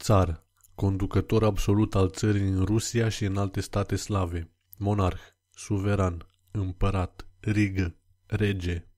Țar, conducător absolut al țării în Rusia și în alte state slave, monarh, suveran, împărat, rigă, rege,